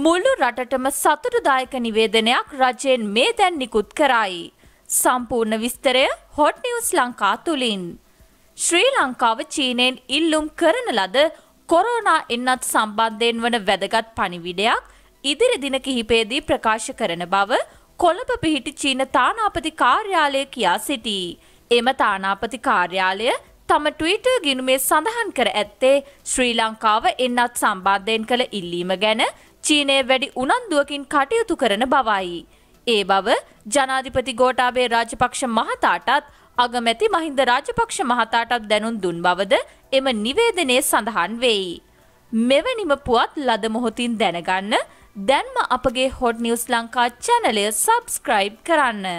මුළු රටටම සතුටුදායක නිවේදනයක් රජයෙන් මේ දැන් නිකුත් කරයි. සම්පූර්ණ විස්තරය හොට් නිවස් ලංකා තුළින්. ශ්‍රී ලංකාව චීනයෙන් ඉල්ලුම් කරන ලද කොරෝනා එන්නත් සම්බන්ධයෙන් වන වැදගත් පණිවිඩයක් ඉදිරි දින කිහිපේදී ප්‍රකාශ කරන බව කොළඹ පිහිටි චීන තානාපති කාර්යාලය කියා සිටී. එම තානාපති කාර්යාලය තම ට්වීට ගිනුමේ සඳහන් කර ඇත්තේ ශ්‍රී ලංකාව එන්නත් සම්බන්ධයෙන් කළ ඉල්ලීම ගැන චීනය වැඩි උනන්දුවකින් කටයුතු කරන බවයි. ඒ බව ජනාධිපති ගෝටාබේ රාජපක්ෂ මහතාටත් අගමැති මහින්ද රාජපක්ෂ මහතාටත් දැනුන් දුන් බවද එම නිවේදනය සඳහන් වෙයි. මෙවැනිම පුවත් ලද මොහොතින් දැනගන්න දැන්ම අපගේ හොඩ් නිවස් ලංකා චැනලය සබස්ක්‍රයිබ් කරන්න.